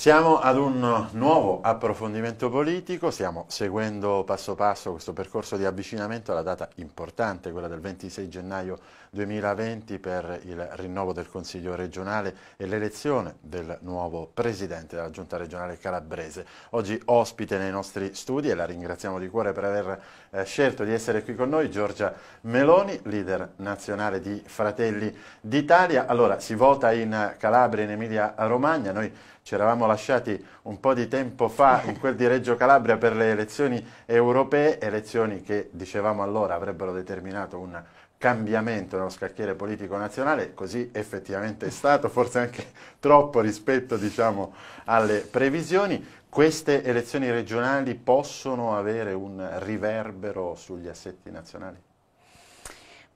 Siamo ad un nuovo approfondimento politico, stiamo seguendo passo passo questo percorso di avvicinamento alla data importante, quella del 26 gennaio 2020 per il rinnovo del Consiglio regionale e l'elezione del nuovo Presidente della Giunta regionale calabrese. Oggi ospite nei nostri studi e la ringraziamo di cuore per aver eh, scelto di essere qui con noi Giorgia Meloni, leader nazionale di Fratelli d'Italia. Allora, si vota in Calabria e in Emilia Romagna, noi ci eravamo lasciati un po' di tempo fa in quel di Reggio Calabria per le elezioni europee, elezioni che dicevamo allora avrebbero determinato un cambiamento nello scacchiere politico nazionale, così effettivamente è stato, forse anche troppo rispetto diciamo, alle previsioni. Queste elezioni regionali possono avere un riverbero sugli assetti nazionali?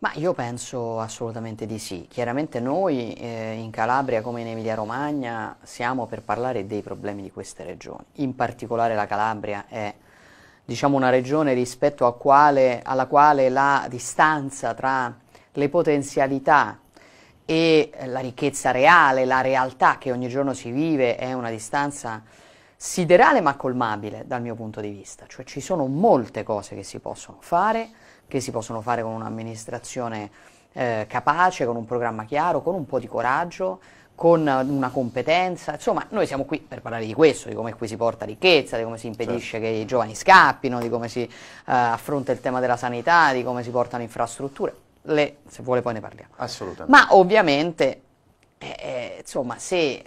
Ma io penso assolutamente di sì. Chiaramente noi eh, in Calabria come in Emilia Romagna siamo per parlare dei problemi di queste regioni. In particolare la Calabria è diciamo, una regione rispetto quale, alla quale la distanza tra le potenzialità e la ricchezza reale, la realtà che ogni giorno si vive è una distanza siderale ma colmabile dal mio punto di vista. Cioè ci sono molte cose che si possono fare che si possono fare con un'amministrazione eh, capace, con un programma chiaro, con un po' di coraggio, con una competenza. Insomma, noi siamo qui per parlare di questo, di come qui si porta ricchezza, di come si impedisce certo. che i giovani scappino, di come si eh, affronta il tema della sanità, di come si portano infrastrutture. Le, se vuole poi ne parliamo. Assolutamente. Ma ovviamente, eh, eh insomma, se eh,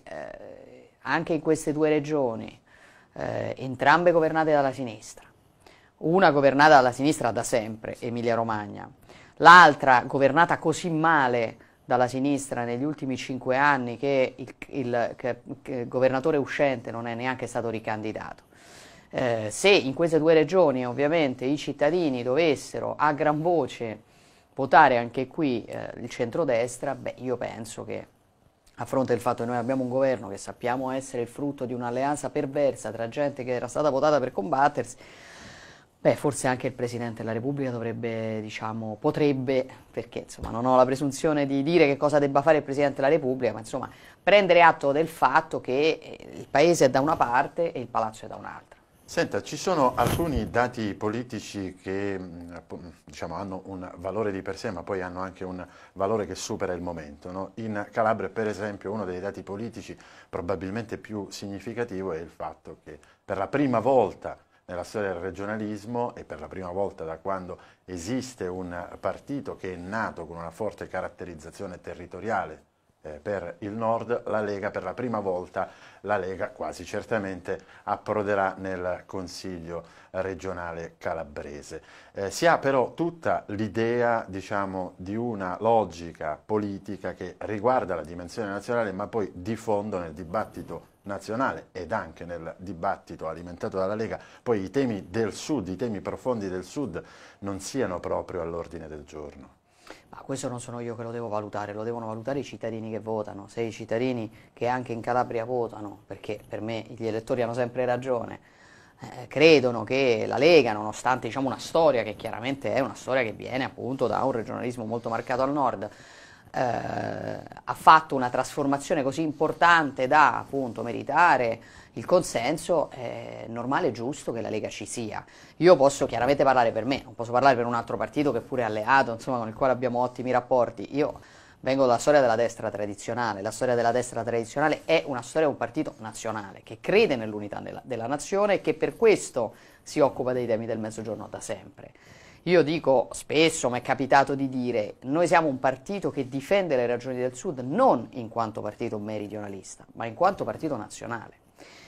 anche in queste due regioni, eh, entrambe governate dalla sinistra, una governata dalla sinistra da sempre, Emilia Romagna, l'altra governata così male dalla sinistra negli ultimi cinque anni che il, il, che, che governatore uscente non è neanche stato ricandidato. Eh, se in queste due regioni ovviamente i cittadini dovessero a gran voce votare anche qui eh, il centrodestra, beh io penso che a fronte del fatto che noi abbiamo un governo che sappiamo essere il frutto di un'alleanza perversa tra gente che era stata votata per combattersi, Beh, forse anche il Presidente della Repubblica dovrebbe, diciamo, potrebbe, perché insomma non ho la presunzione di dire che cosa debba fare il Presidente della Repubblica, ma insomma prendere atto del fatto che eh, il Paese è da una parte e il Palazzo è da un'altra. Senta, ci sono alcuni dati politici che mm, diciamo, hanno un valore di per sé, ma poi hanno anche un valore che supera il momento. No? In Calabria, per esempio, uno dei dati politici probabilmente più significativo è il fatto che per la prima volta nella storia del regionalismo e per la prima volta da quando esiste un partito che è nato con una forte caratterizzazione territoriale eh, per il nord, la Lega per la prima volta, la Lega quasi certamente approderà nel Consiglio regionale calabrese. Eh, si ha però tutta l'idea diciamo, di una logica politica che riguarda la dimensione nazionale ma poi di fondo nel dibattito nazionale ed anche nel dibattito alimentato dalla Lega, poi i temi del Sud, i temi profondi del Sud non siano proprio all'ordine del giorno. Ma questo non sono io che lo devo valutare, lo devono valutare i cittadini che votano, se i cittadini che anche in Calabria votano, perché per me gli elettori hanno sempre ragione, eh, credono che la Lega, nonostante diciamo, una storia che chiaramente è una storia che viene appunto da un regionalismo molto marcato al nord, eh, ha fatto una trasformazione così importante da appunto meritare il consenso, è normale e giusto che la Lega ci sia. Io posso chiaramente parlare per me, non posso parlare per un altro partito che pure è alleato, insomma, con il quale abbiamo ottimi rapporti. Io vengo dalla storia della destra tradizionale, la storia della destra tradizionale è una storia di un partito nazionale che crede nell'unità della, della nazione e che per questo si occupa dei temi del mezzogiorno da sempre. Io dico spesso, mi è capitato di dire, noi siamo un partito che difende le ragioni del Sud non in quanto partito meridionalista, ma in quanto partito nazionale.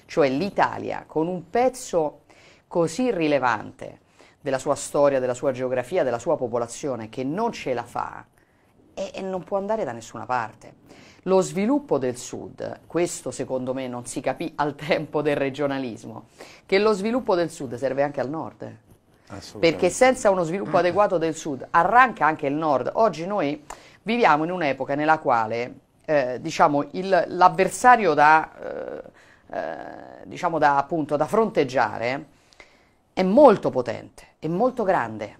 Cioè l'Italia con un pezzo così rilevante della sua storia, della sua geografia, della sua popolazione che non ce la fa e, e non può andare da nessuna parte. Lo sviluppo del Sud, questo secondo me non si capì al tempo del regionalismo, che lo sviluppo del Sud serve anche al Nord perché senza uno sviluppo mm. adeguato del sud arranca anche il nord. Oggi noi viviamo in un'epoca nella quale eh, diciamo, il, l'avversario da, eh, eh, diciamo da, appunto, da fronteggiare è molto potente, è molto grande.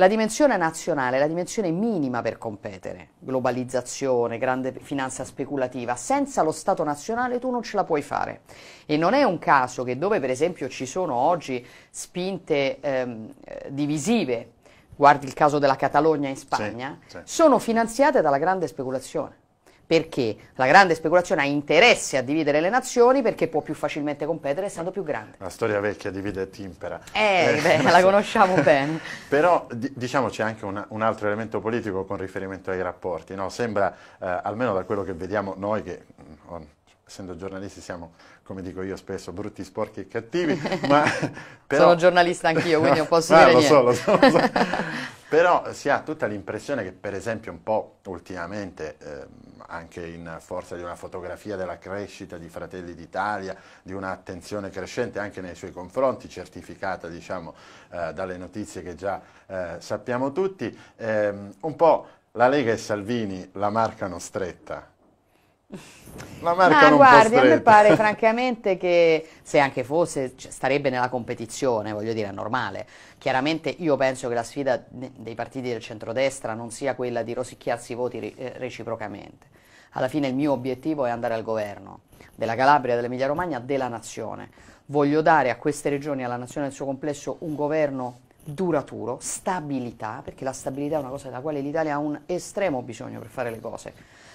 La dimensione nazionale, la dimensione minima per competere, globalizzazione, grande finanza speculativa, senza lo Stato nazionale tu non ce la puoi fare. E non è un caso che dove per esempio ci sono oggi spinte ehm, eh, divisive, guardi il caso della Catalogna in Spagna, sì, sì. sono finanziate dalla grande speculazione perché la grande speculazione ha interesse a dividere le nazioni perché può più facilmente competere essendo più grande. La storia vecchia divide e timpera. Eh, eh beh, la conosciamo bene. Però d- diciamo c'è anche una, un altro elemento politico con riferimento ai rapporti. No? Sembra, eh, almeno da quello che vediamo noi, che oh, essendo giornalisti siamo, come dico io spesso, brutti, sporchi e cattivi, ma... Però... Sono giornalista anch'io, quindi non posso ah, dire lo niente. So, lo so, lo so. Però si ha tutta l'impressione che per esempio un po' ultimamente, eh, anche in forza di una fotografia della crescita di Fratelli d'Italia, di un'attenzione crescente anche nei suoi confronti, certificata diciamo eh, dalle notizie che già eh, sappiamo tutti, ehm, un po' la Lega e Salvini la marcano stretta la Ma non guardi, a me pare francamente che se anche fosse cioè, starebbe nella competizione, voglio dire, è normale. Chiaramente io penso che la sfida dei partiti del centrodestra non sia quella di rosicchiarsi i voti eh, reciprocamente. Alla fine il mio obiettivo è andare al governo della Calabria, dell'Emilia Romagna, della nazione. Voglio dare a queste regioni alla nazione nel suo complesso un governo duraturo, stabilità, perché la stabilità è una cosa della quale l'Italia ha un estremo bisogno per fare le cose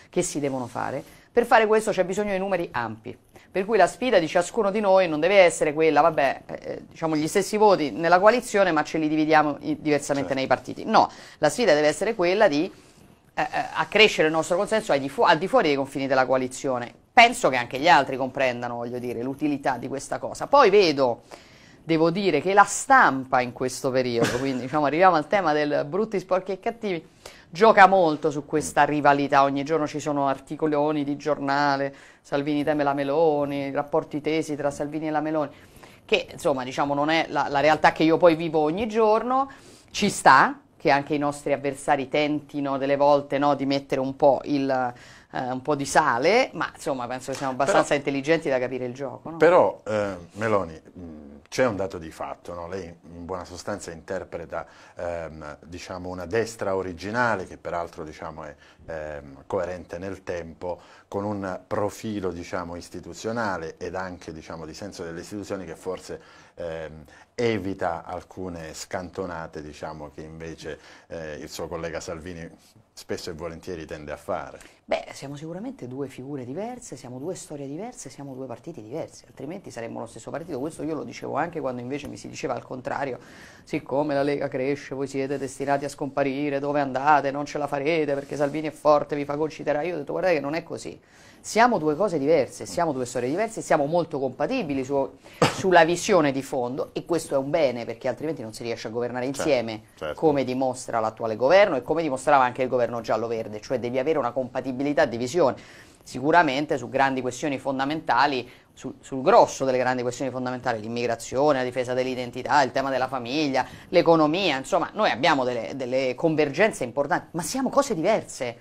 che si devono fare. Per fare questo c'è bisogno di numeri ampi, per cui la sfida di ciascuno di noi non deve essere quella, vabbè, eh, eh diciamo gli stessi voti nella coalizione ma ce li dividiamo diversamente certo. nei partiti. No, la sfida deve essere quella di eh, eh accrescere il nostro consenso al di, fu- al di fuori dei confini della coalizione. Penso che anche gli altri comprendano, voglio dire, l'utilità di questa cosa. Poi vedo devo dire che la stampa in questo periodo, quindi diciamo, arriviamo al tema del brutti, sporchi e cattivi, gioca molto su questa rivalità, ogni giorno ci sono articoloni di giornale, Salvini teme la Meloni, rapporti tesi tra Salvini e la Meloni, che insomma diciamo non è la, la realtà che io poi vivo ogni giorno, ci sta che anche i nostri avversari tentino delle volte no, di mettere un po' il eh, un po' di sale, ma insomma penso che siamo abbastanza però, intelligenti da capire il gioco. No? Però eh, Meloni, mm, c'è un dato di fatto, no? lei in buona sostanza interpreta ehm, diciamo una destra originale che peraltro diciamo, è ehm, coerente nel tempo con un profilo diciamo, istituzionale ed anche diciamo, di senso delle istituzioni che forse ehm, evita alcune scantonate diciamo, che invece eh, il suo collega Salvini spesso e volentieri tende a fare. Beh, siamo sicuramente due figure diverse, siamo due storie diverse, siamo due partiti diversi, altrimenti saremmo lo stesso partito. Questo io lo dicevo anche quando invece mi si diceva al contrario, siccome la Lega cresce, voi siete destinati a scomparire, dove andate, non ce la farete perché Salvini è forte, vi fa concitare. Io ho detto guardate che non è così siamo due cose diverse, siamo due storie diverse, siamo molto compatibili su, sulla visione di fondo e questo è un bene perché altrimenti non si riesce a governare certo, insieme certo, certo. come dimostra l'attuale governo e come dimostrava anche il governo giallo-verde, cioè devi avere una compatibilità di visione. Sicuramente su grandi questioni fondamentali sul, sul, grosso delle grandi questioni fondamentali, l'immigrazione, la difesa dell'identità, il tema della famiglia, l'economia, insomma, noi abbiamo delle, delle convergenze importanti, ma siamo cose diverse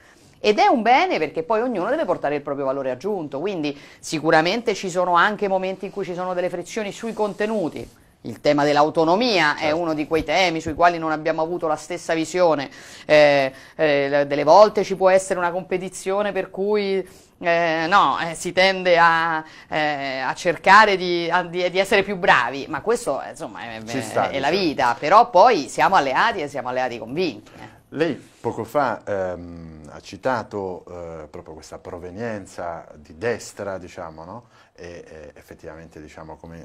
ed è un bene perché poi ognuno deve portare il proprio valore aggiunto, quindi sicuramente ci sono anche momenti in cui ci sono delle frizioni sui contenuti. Il tema dell'autonomia certo. è uno di quei temi sui quali non abbiamo avuto la stessa visione. Eh, eh, delle volte ci può essere una competizione per cui eh, no, eh, si tende a, eh, a cercare di, a, di, di, essere più bravi, ma questo eh, insomma, è, sta, è la diciamo. vita, però poi siamo alleati e siamo alleati convinti. Eh. Lei poco fa ehm, ha citato eh, proprio questa provenienza di destra, diciamo, no? e, e, effettivamente, diciamo, come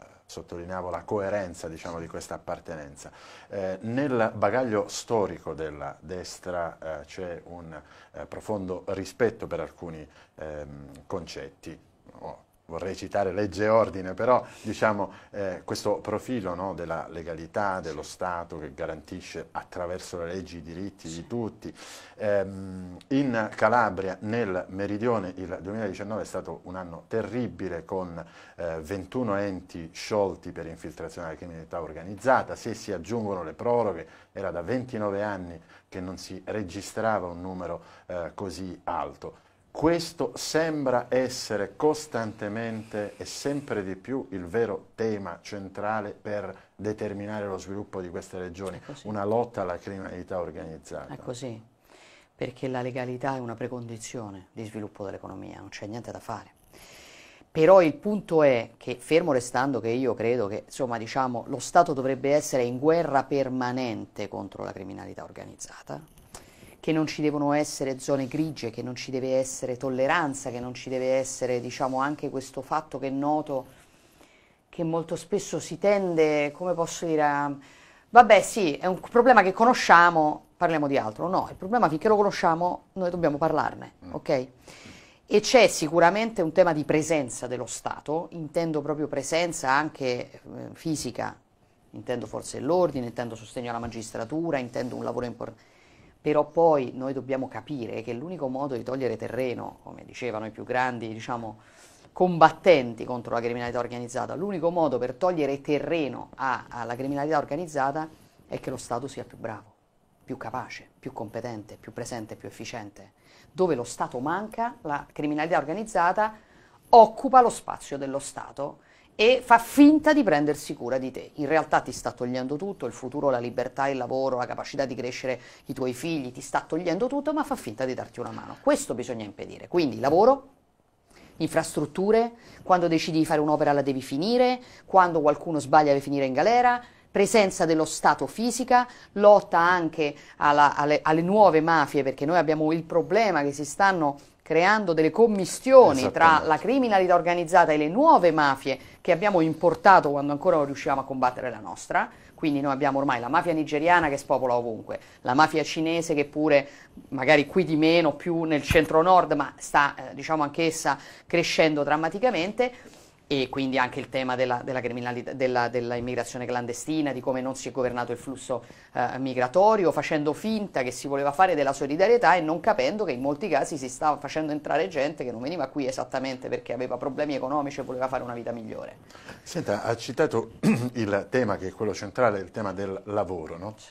eh, sottolineavo la coerenza diciamo, di questa appartenenza. Eh, nel bagaglio storico della destra eh, c'è un eh, profondo rispetto per alcuni ehm, concetti, oh vorrei citare legge e ordine, però diciamo eh, questo profilo no, della legalità, dello Stato che garantisce attraverso le leggi i diritti di tutti. Eh, in Calabria, nel meridione, il 2019 è stato un anno terribile con eh, 21 enti sciolti per infiltrazione della criminalità organizzata, se si aggiungono le proroghe, era da 29 anni che non si registrava un numero eh, così alto. Questo sembra essere costantemente e sempre di più il vero tema centrale per determinare lo sviluppo di queste regioni, una lotta alla criminalità organizzata. È così, perché la legalità è una precondizione di sviluppo dell'economia, non c'è niente da fare. Però il punto è che, fermo restando che io credo che insomma, diciamo, lo Stato dovrebbe essere in guerra permanente contro la criminalità organizzata, che non ci devono essere zone grigie, che non ci deve essere tolleranza, che non ci deve essere diciamo, anche questo fatto che è noto che molto spesso si tende, come posso dire, a, vabbè sì, è un problema che conosciamo, parliamo di altro. No, il problema finché lo conosciamo noi dobbiamo parlarne, mm. ok? E c'è sicuramente un tema di presenza dello Stato, intendo proprio presenza anche eh, fisica, intendo forze dell'ordine, intendo sostegno alla magistratura, intendo un lavoro importante però poi noi dobbiamo capire che l'unico modo di togliere terreno, come dicevano i più grandi, diciamo, combattenti contro la criminalità organizzata, l'unico modo per togliere terreno a, alla criminalità organizzata è che lo Stato sia più bravo, più capace, più competente, più presente, più efficiente. Dove lo Stato manca, la criminalità organizzata occupa lo spazio dello Stato e fa finta di prendersi cura di te. In realtà ti sta togliendo tutto, il futuro, la libertà, il lavoro, la capacità di crescere i tuoi figli, ti sta togliendo tutto, ma fa finta di darti una mano. Questo bisogna impedire. Quindi lavoro, infrastrutture, quando decidi di fare un'opera la devi finire, quando qualcuno sbaglia devi finire in galera, presenza dello Stato fisica, lotta anche alla, alle, alle nuove mafie, perché noi abbiamo il problema che si stanno creando delle commistioni tra la criminalità organizzata e le nuove mafie che abbiamo importato quando ancora non riuscivamo a combattere la nostra. Quindi noi abbiamo ormai la mafia nigeriana che spopola ovunque, la mafia cinese che pure magari qui di meno, più nel centro-nord, ma sta eh, diciamo anch'essa crescendo drammaticamente e quindi anche il tema della, della criminalità, della, dell'immigrazione clandestina, di come non si è governato il flusso eh, migratorio, facendo finta che si voleva fare della solidarietà e non capendo che in molti casi si stava facendo entrare gente che non veniva qui esattamente perché aveva problemi economici e voleva fare una vita migliore. Senta, ha citato il tema che è quello centrale, il tema del lavoro, no? Sì.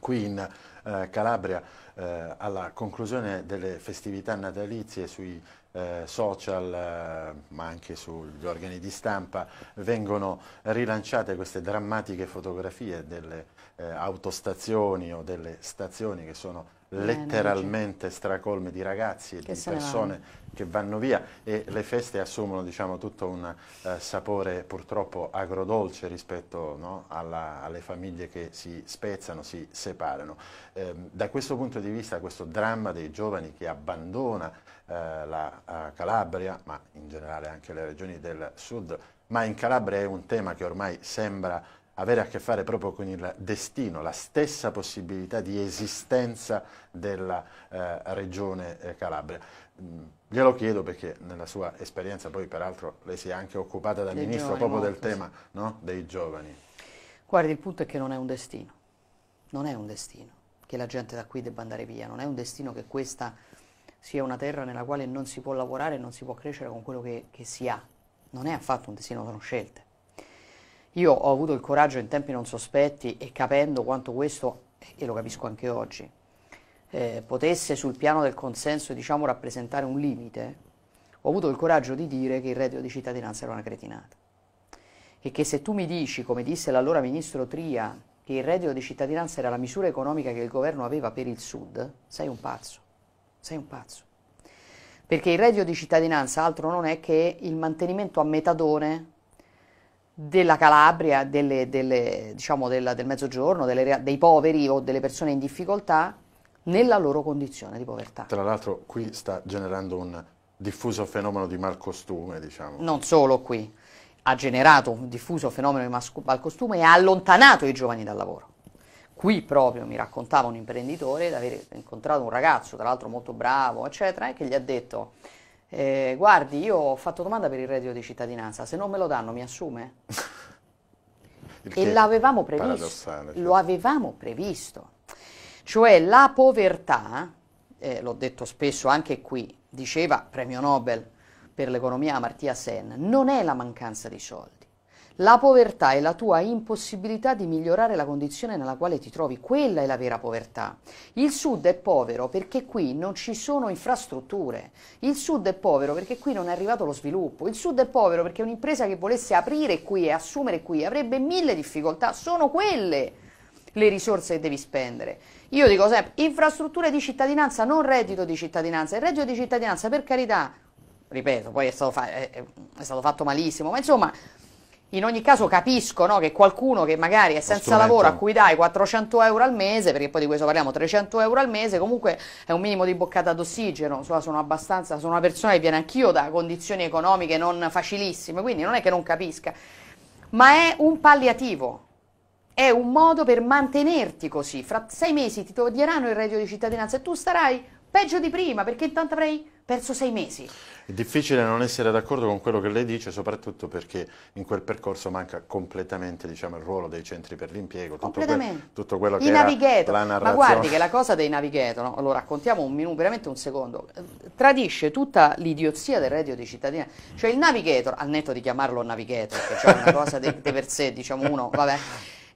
Qui in eh, Calabria, eh, alla conclusione delle festività natalizie sui eh, social eh, ma anche sugli organi di stampa vengono rilanciate queste drammatiche fotografie delle eh, autostazioni o delle stazioni che sono letteralmente stracolme di ragazzi e che di persone vanno. che vanno via e le feste assumono diciamo, tutto un eh, sapore purtroppo agrodolce rispetto no, alla, alle famiglie che si spezzano, si separano. Ehm, da questo punto di vista questo dramma dei giovani che abbandona eh, la eh, Calabria, ma in generale anche le regioni del sud, ma in Calabria è un tema che ormai sembra avere a che fare proprio con il destino, la stessa possibilità di esistenza della eh, regione eh, Calabria. Mm, glielo chiedo perché nella sua esperienza, poi peraltro lei si è anche occupata da ministro proprio del tema no? dei giovani. Guardi, il punto è che non è un destino, non è un destino che la gente da qui debba andare via, non è un destino che questa sia una terra nella quale non si può lavorare, non si può crescere con quello che, che si ha. Non è affatto un destino, sono scelte. Io ho avuto il coraggio in tempi non sospetti e capendo quanto questo, e lo capisco anche oggi, eh, potesse sul piano del consenso diciamo, rappresentare un limite, ho avuto il coraggio di dire che il reddito di cittadinanza era una cretinata. E che se tu mi dici, come disse l'allora ministro Tria, che il reddito di cittadinanza era la misura economica che il governo aveva per il Sud, sei un pazzo sei un pazzo. Perché il reddito di cittadinanza altro non è che il mantenimento a metadone della Calabria, delle, delle, diciamo del, del, mezzogiorno, delle, dei poveri o delle persone in difficoltà nella loro condizione di povertà. Tra l'altro qui sta generando un diffuso fenomeno di malcostume, diciamo. Non solo qui, ha generato un diffuso fenomeno di malcostume e ha allontanato i giovani dal lavoro. Qui proprio mi raccontava un imprenditore di aver incontrato un ragazzo, tra l'altro molto bravo, eccetera, e che gli ha detto, eh, guardi, io ho fatto domanda per il reddito di cittadinanza, se non me lo danno mi assume? e l'avevamo previsto, cioè. lo avevamo previsto. Cioè la povertà, eh, l'ho detto spesso anche qui, diceva premio Nobel per l'economia Amartya Sen, non è la mancanza di soldi, la povertà è la tua impossibilità di migliorare la condizione nella quale ti trovi, quella è la vera povertà. Il sud è povero perché qui non ci sono infrastrutture, il sud è povero perché qui non è arrivato lo sviluppo, il sud è povero perché un'impresa che volesse aprire qui e assumere qui avrebbe mille difficoltà, sono quelle le risorse che devi spendere. Io dico sempre, infrastrutture di cittadinanza, non reddito di cittadinanza, il reddito di cittadinanza per carità, ripeto, poi è stato, fa- è stato fatto malissimo, ma insomma in ogni caso capisco no, che qualcuno che magari è senza lavoro a cui dai 400 euro al mese, perché poi di questo parliamo 300 euro al mese, comunque è un minimo di boccata d'ossigeno, sono abbastanza, sono una persona che viene anch'io da condizioni economiche non facilissime, quindi non è che non capisca, ma è un palliativo. È un modo per mantenerti così. Fra sei mesi ti toglieranno il reddito di cittadinanza e tu starai peggio di prima perché intanto avrai perso sei mesi. È difficile non essere d'accordo con quello che lei dice, soprattutto perché in quel percorso manca completamente diciamo, il ruolo dei centri per l'impiego, tutto, quel, tutto quello che I navigator. la narrazione. Ma guardi che la cosa dei navigator, no? lo raccontiamo un minuto, veramente un secondo, eh, tradisce tutta l'idiozia del reddito di cittadina. Cioè il navigator, al netto di chiamarlo navigator, che cioè una cosa di per sé, diciamo uno, vabbè,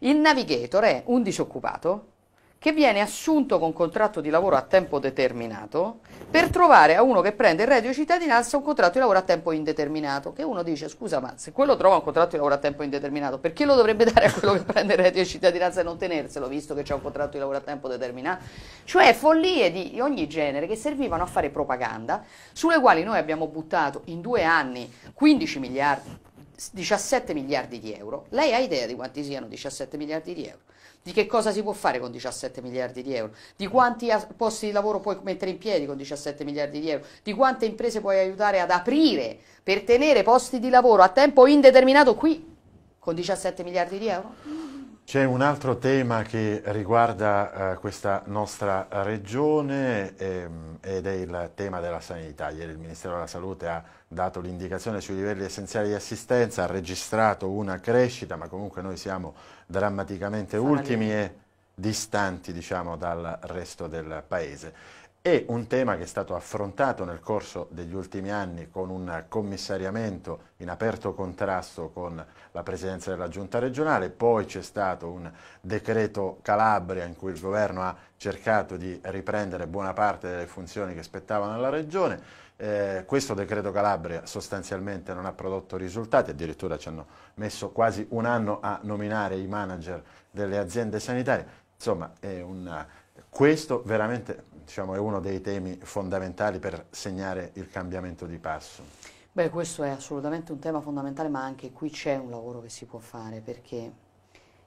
il navigator è un disoccupato che viene assunto con contratto di lavoro a tempo determinato per trovare a uno che prende il reddito di cittadinanza un contratto di lavoro a tempo indeterminato. Che uno dice, scusa, ma se quello trova un contratto di lavoro a tempo indeterminato, perché lo dovrebbe dare a quello che prende il reddito di cittadinanza e non tenerselo, visto che c'è un contratto di lavoro a tempo determinato? Cioè follie di ogni genere che servivano a fare propaganda, sulle quali noi abbiamo buttato in due anni 15 miliardi, 17 miliardi di euro. Lei ha idea di quanti siano 17 miliardi di euro? di che cosa si può fare con 17 miliardi di euro, di quanti posti di lavoro puoi mettere in piedi con 17 miliardi di euro, di quante imprese puoi aiutare ad aprire per tenere posti di lavoro a tempo indeterminato qui con 17 miliardi di euro? C'è un altro tema che riguarda eh, questa nostra regione ehm, ed è il tema della sanità. Ieri il Ministero della Salute ha dato l'indicazione sui livelli essenziali di assistenza, ha registrato una crescita, ma comunque noi siamo drammaticamente Sarà ultimi e distanti diciamo, dal resto del Paese e un tema che è stato affrontato nel corso degli ultimi anni con un commissariamento in aperto contrasto con la presidenza della giunta regionale, poi c'è stato un decreto Calabria in cui il governo ha cercato di riprendere buona parte delle funzioni che spettavano alla regione, eh, questo decreto Calabria sostanzialmente non ha prodotto risultati, addirittura ci hanno messo quasi un anno a nominare i manager delle aziende sanitarie, insomma è una questo veramente diciamo, è uno dei temi fondamentali per segnare il cambiamento di passo. Beh, questo è assolutamente un tema fondamentale, ma anche qui c'è un lavoro che si può fare perché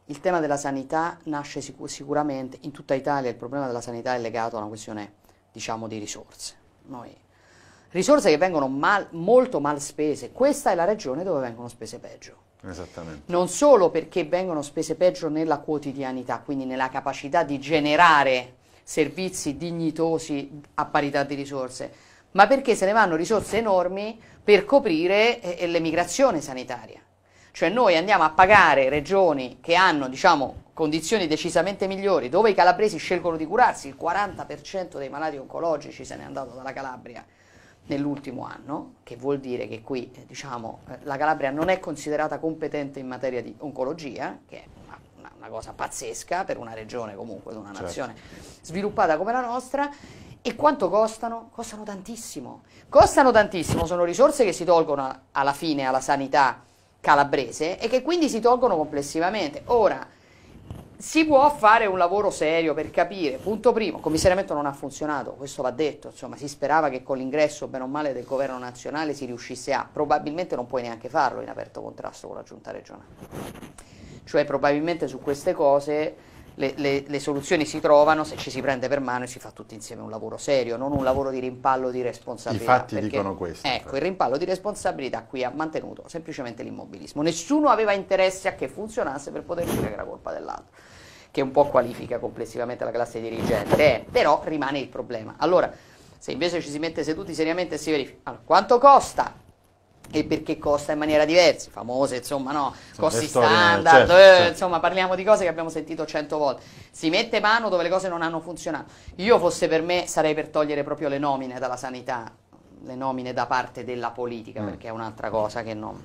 il tema della sanità nasce sicur sicuramente, in tutta Italia il problema della sanità è legato a una questione, diciamo, di risorse. Noi, risorse che vengono mal, molto mal spese, questa è la regione dove vengono spese peggio. Esattamente. Non solo perché vengono spese peggio nella quotidianità, quindi nella capacità di generare servizi dignitosi a parità di risorse, ma perché se ne vanno risorse enormi per coprire eh, eh, l'emigrazione sanitaria. Cioè noi andiamo a pagare regioni che hanno diciamo, condizioni decisamente migliori, dove i calabresi scelgono di curarsi, il 40% dei malati oncologici se n'è andato dalla Calabria nell'ultimo anno, che vuol dire che qui eh, diciamo, la Calabria non è considerata competente in materia di oncologia, che è una, una cosa pazzesca per una regione comunque, una certo. nazione sviluppata come la nostra. E quanto costano? Costano tantissimo. Costano tantissimo, sono risorse che si tolgono alla fine alla sanità calabrese e che quindi si tolgono complessivamente. Ora, si può fare un lavoro serio per capire, punto primo, il commissariamento non ha funzionato, questo va detto, insomma si sperava che con l'ingresso bene o male del governo nazionale si riuscisse a, probabilmente non puoi neanche farlo in aperto contrasto con la giunta regionale. Cioè probabilmente su queste cose le, le, le, soluzioni si trovano se ci si prende per mano e si fa tutti insieme un lavoro serio, non un lavoro di rimpallo di responsabilità. I fatti perché, dicono questo. Ecco, il rimpallo di responsabilità qui ha mantenuto semplicemente l'immobilismo. Nessuno aveva interesse a che funzionasse per poter dire che era colpa dell'altro, che un po' qualifica complessivamente la classe dirigente, eh, però rimane il problema. Allora, se invece ci si mette seduti seriamente e si verifica allora, quanto costa e perché costa in maniera diversa, famose, insomma, no, costi storia, standard, certo, eh, certo. insomma, parliamo di cose che abbiamo sentito cento volte. Si mette mano dove le cose non hanno funzionato. Io fosse per me sarei per togliere proprio le nomine dalla sanità, le nomine da parte della politica, mm. perché è un'altra cosa che non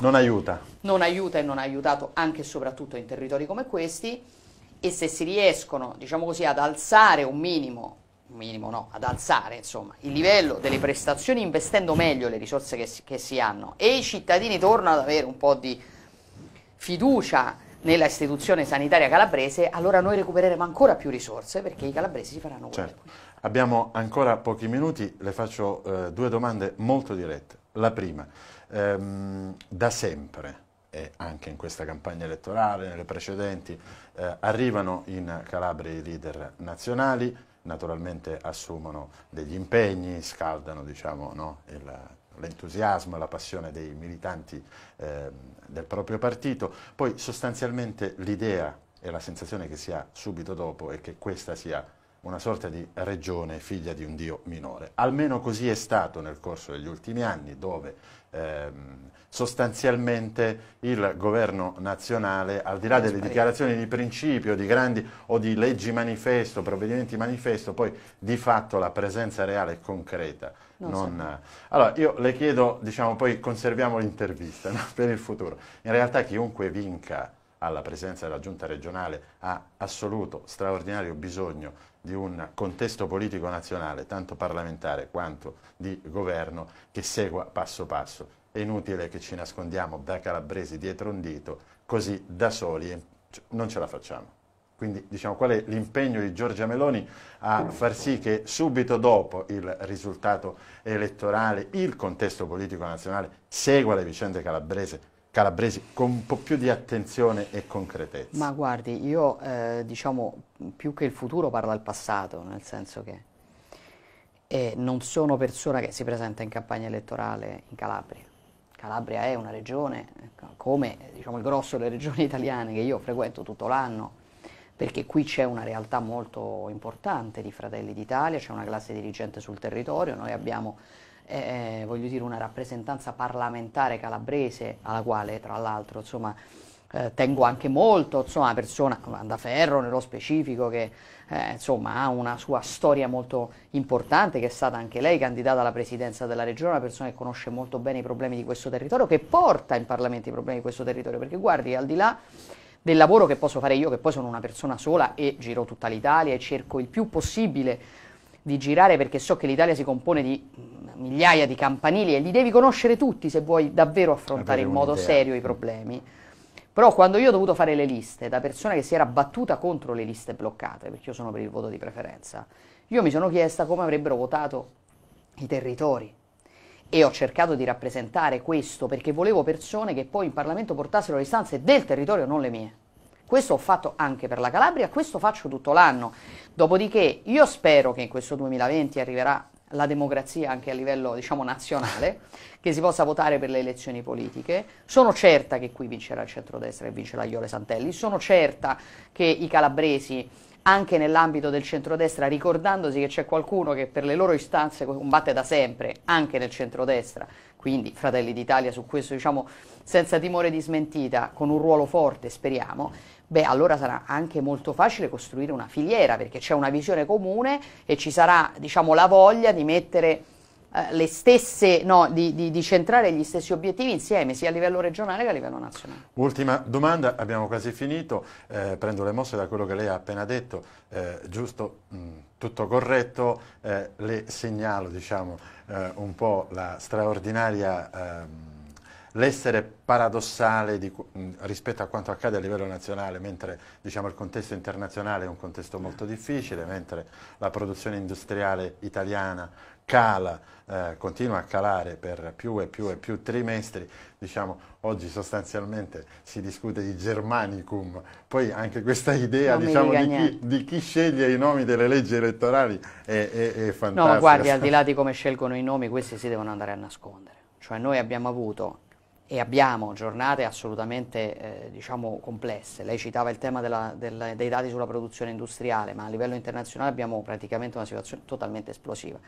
non aiuta. Non aiuta e non ha aiutato anche e soprattutto in territori come questi e se si riescono, diciamo così, ad alzare un minimo minimo no, ad alzare insomma, il livello delle prestazioni investendo meglio le risorse che si, che si, hanno e i cittadini tornano ad avere un po' di fiducia nella istituzione sanitaria calabrese, allora noi recupereremo ancora più risorse perché i calabresi si faranno certo. Abbiamo ancora pochi minuti, le faccio eh, due domande molto dirette. La prima, ehm, da sempre e anche in questa campagna elettorale, nelle precedenti, eh, arrivano in Calabria i leader nazionali, naturalmente assumono degli impegni, scaldano diciamo, no, il, l'entusiasmo e la passione dei militanti eh, del proprio partito, poi sostanzialmente l'idea e la sensazione che si ha subito dopo è che questa sia una sorta di regione figlia di un dio minore. Almeno così è stato nel corso degli ultimi anni, dove ehm, sostanzialmente il governo nazionale, al di là delle dichiarazioni di principio, di grandi o di leggi manifesto, provvedimenti manifesto, poi di fatto la presenza reale e concreta. Non non, Allora, io le chiedo, diciamo, poi conserviamo l'intervista no? per il futuro. In realtà chiunque vinca alla presenza della giunta regionale ha assoluto, straordinario bisogno di un contesto politico nazionale, tanto parlamentare quanto di governo, che segua passo passo. È inutile che ci nascondiamo da calabresi dietro un dito, così da soli non ce la facciamo. Quindi diciamo qual è l'impegno di Giorgia Meloni a far sì che subito dopo il risultato elettorale il contesto politico nazionale segua le vicende calabrese calabresi con un po' più di attenzione e concretezza. Ma guardi, io eh, diciamo più che il futuro parlo al passato, nel senso che eh, non sono persona che si presenta in campagna elettorale in Calabria. Calabria è una regione, ecco, come diciamo, il grosso delle regioni italiane che io frequento tutto l'anno, perché qui c'è una realtà molto importante di Fratelli d'Italia, c'è una classe dirigente sul territorio, noi abbiamo eh, eh, voglio dire, una rappresentanza parlamentare calabrese, alla quale tra l'altro insomma, eh, tengo anche molto, insomma, una persona, Vanda Ferro nello specifico, che eh, insomma, ha una sua storia molto importante, che è stata anche lei candidata alla presidenza della regione, una persona che conosce molto bene i problemi di questo territorio, che porta in Parlamento i problemi di questo territorio, perché guardi, al di là del lavoro che posso fare io, che poi sono una persona sola e giro tutta l'Italia e cerco il più possibile di girare perché so che l'Italia si compone di mm, migliaia di campanili e li devi conoscere tutti se vuoi davvero affrontare in modo serio i problemi. Però quando io ho dovuto fare le liste da persona che si era battuta contro le liste bloccate, perché io sono per il voto di preferenza, io mi sono chiesta come avrebbero votato i territori e ho cercato di rappresentare questo perché volevo persone che poi in Parlamento portassero le istanze del territorio, non le mie. Questo ho fatto anche per la Calabria, questo faccio tutto l'anno. Dopodiché io spero che in questo 2020 arriverà la democrazia anche a livello diciamo, nazionale, che si possa votare per le elezioni politiche. Sono certa che qui vincerà il centrodestra e vincerà Iole Santelli, sono certa che i calabresi anche nell'ambito del centrodestra, ricordandosi che c'è qualcuno che per le loro istanze combatte da sempre, anche nel centrodestra, quindi Fratelli d'Italia su questo diciamo senza timore di smentita, con un ruolo forte, speriamo, beh allora sarà anche molto facile costruire una filiera perché c'è una visione comune e ci sarà diciamo, la voglia di mettere eh, le stesse, no, di, di, di, centrare gli stessi obiettivi insieme sia a livello regionale che a livello nazionale. Ultima domanda, abbiamo quasi finito, eh, prendo le mosse da quello che lei ha appena detto, eh, giusto, mh, mm, tutto corretto, eh, le segnalo diciamo, eh, un po' la straordinaria... Ehm, l'essere paradossale di, rispetto a quanto accade a livello nazionale, mentre diciamo, il contesto internazionale è un contesto molto difficile, mentre la produzione industriale italiana cala, eh, continua a calare per più e più e più trimestri, diciamo, oggi sostanzialmente si discute di Germanicum, poi anche questa idea diciamo, di, chi, di, chi, sceglie i nomi delle leggi elettorali è, è, è fantastica. No, guardi, al di là di come scelgono i nomi, questi si devono andare a nascondere, cioè noi abbiamo avuto e abbiamo giornate assolutamente eh, diciamo complesse. Lei citava il tema della, del, dei dati sulla produzione industriale, ma a livello internazionale abbiamo praticamente una situazione totalmente esplosiva.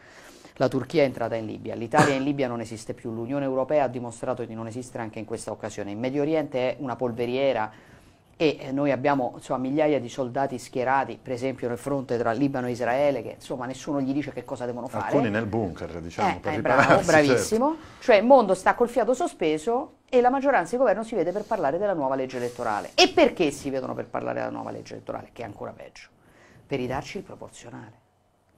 La Turchia è entrata in Libia, l'Italia in Libia non esiste più, l'Unione Europea ha dimostrato di non esistere anche in questa occasione. Il Medio Oriente è una polveriera e eh, noi abbiamo insomma, migliaia di soldati schierati, per esempio nel fronte tra Libano e Israele, che insomma nessuno gli dice che cosa devono fare. Alcuni nel bunker, diciamo, eh, per eh, bravo, certo. bravissimo. Certo. Cioè il mondo sta col fiato sospeso e la maggioranza di governo si vede per parlare della nuova legge elettorale. E perché si vedono per parlare della nuova legge elettorale? Che è ancora peggio. Per ridarci il proporzionale.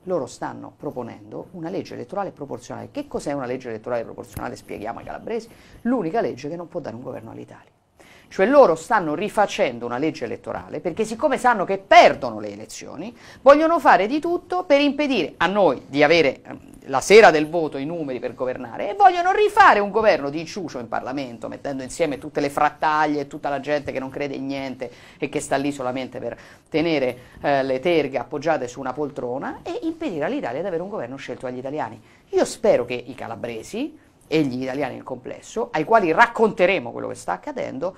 Loro stanno proponendo una legge elettorale proporzionale. Che cos'è una legge elettorale proporzionale? Spieghiamo ai calabresi. L'unica legge che non può dare un governo all'Italia. Cioè loro stanno rifacendo una legge elettorale perché siccome sanno che perdono le elezioni, vogliono fare di tutto per impedire a noi di avere ehm, la sera del voto i numeri per governare e vogliono rifare un governo di ciucio in Parlamento, mettendo insieme tutte le frattaglie e tutta la gente che non crede in niente e che sta lì solamente per tenere eh, le terghe appoggiate su una poltrona e impedire all'Italia di avere un governo scelto dagli italiani. Io spero che i calabresi e gli italiani nel complesso, ai quali racconteremo quello che sta accadendo,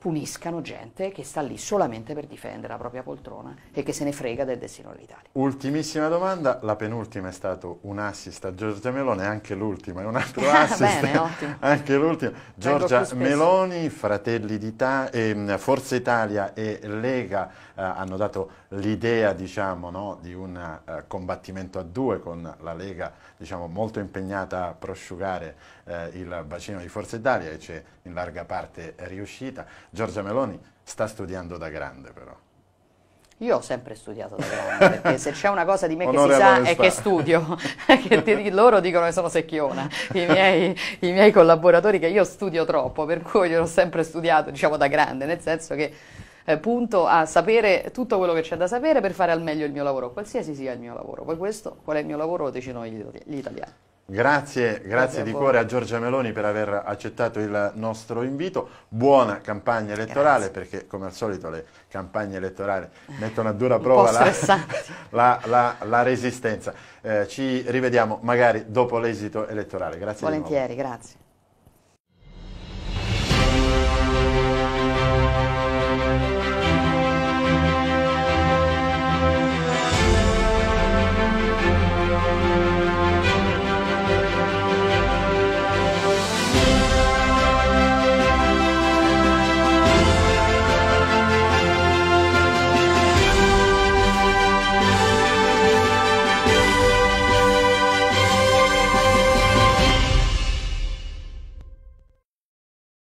puniscano gente che sta lì solamente per difendere la propria poltrona e che se ne frega del destino dell'Italia. Ultimissima domanda, la penultima è stato un assist a Giorgia Meloni, anche l'ultima è un altro assist. Bene, Anche l'ultima. Giorgia Meloni, Fratelli d'Italia, eh, Forza Italia e Lega eh, hanno dato l'idea diciamo, no, di un eh, combattimento a due con la Lega diciamo, molto impegnata a prosciugare eh, il bacino di Forza Italia e c'è in larga parte riuscita. Giorgia Meloni sta studiando da grande però. Io ho sempre studiato da grande, perché se c'è una cosa di me che Onore si sa è che studio, che ti, loro dicono che sono secchiona, I miei, i miei, collaboratori che io studio troppo, per cui io ho sempre studiato, diciamo, da grande, nel senso che eh, punto a sapere tutto quello che c'è da sapere per fare al meglio il mio lavoro, qualsiasi sia il mio lavoro. Poi questo, qual è il mio lavoro, lo decidono gli, gli italiani. Grazie, grazie, grazie di cuore a Giorgia Meloni per aver accettato il nostro invito. Buona campagna elettorale grazie. perché come al solito le campagne elettorali eh, mettono a dura prova la, la, la, la, resistenza. Eh, ci rivediamo magari dopo l'esito elettorale. Grazie. Volentieri, grazie.